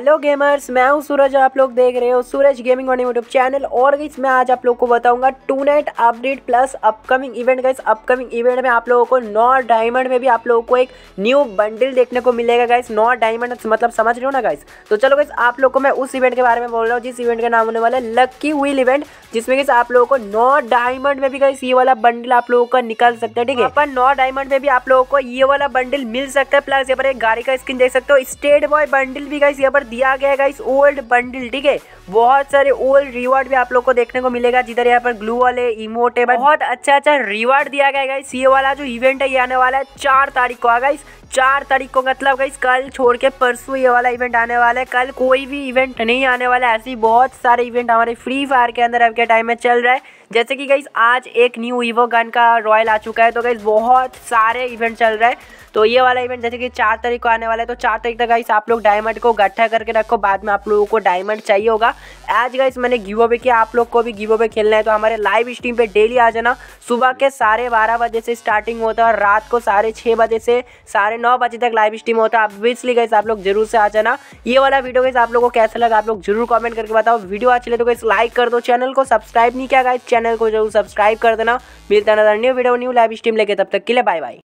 hello gamers मैं हूं सूरज आप लोग देख रहे हो Suraj gaming on YouTube channel और गई मैं आज आप लोग को बताऊंगा tonight update plus upcoming event guys upcoming event में आप लोगों को नौ डायमंड में भी आप लोगों को एक न्यू बंडल देखने को मिलेगा गाइस नौ डायमंड मतलब समझ रहे हो ना गाइस तो चलो गाइस आप लोग को मैं उस इवेंट के बारे में बोल रहा हूँ जिस इवेंट का नाम होने वाला है लक्की व्हील इवेंट जिसमें गई आप लोगों को नौ डायमंड में भी गाइस ये वाला बंडल आप लोगों का निकाल सकते हैं ठीक है पर नॉ डायमंड में भी आप लोगों को ये वाला बंडल मिल सकता है प्लस यहाँ पर एक गाड़ी का स्किन देख सकते हो स्टेट बॉय बंडल भी गाइस यहाँ पर दिया गया है इस ओल्ड बंडल ठीक है बहुत सारे ओल्ड रिवार्ड भी आप लोग को देखने को मिलेगा जिधर यहाँ पर ग्लू वाले इमोटेबल बहुत अच्छा अच्छा रिवॉर्ड दिया गया है ये वाला जो इवेंट है ये आने वाला है चार तारीख को आगा हाँ इस चार तारीख को मतलब गई कल छोड़ के परसों ये वाला इवेंट आने वाला है कल कोई भी इवेंट नहीं आने वाला है ऐसे बहुत सारे इवेंट हमारे फ्री फायर के अंदर अब के टाइम में चल रहा है जैसे कि गई आज एक न्यू ईवो गन का रॉयल आ चुका है तो गई बहुत सारे इवेंट चल रहे हैं तो ये वाला इवेंट जैसे कि चार तारीख को आने वाला है तो चार तारीख तक गाइस आप लोग डायमंड को गट्ठा करके रखो बाद में आप लोगों को डायमंड चाहिए होगा आज गाइस मैंने गिवो पे किया आप लोग को भी गिवो पे खेलना है तो हमारे लाइव स्ट्रीम पे डेली आ जाना सुबह के साढ़े बारह बजे से स्टार्टिंग होता है और रात को साढ़े छः बजे से साढ़े नौ बजे तक लाइव स्ट्रीम होता है ऑब्वियसली गई आप लोग जरूर से आ जाना ये वाला वीडियो गई आप लोगों को कैसा लगा आप लोग जरूर कमेंट करके बताओ वीडियो अच्छी लगे तो गई लाइक कर दो चैनल को सब्सक्राइब नहीं किया गया चैनल को जरूर सब्सक्राइब कर देना मिलता नजर new video new live stream लेके तब तक के लिए बाय बाय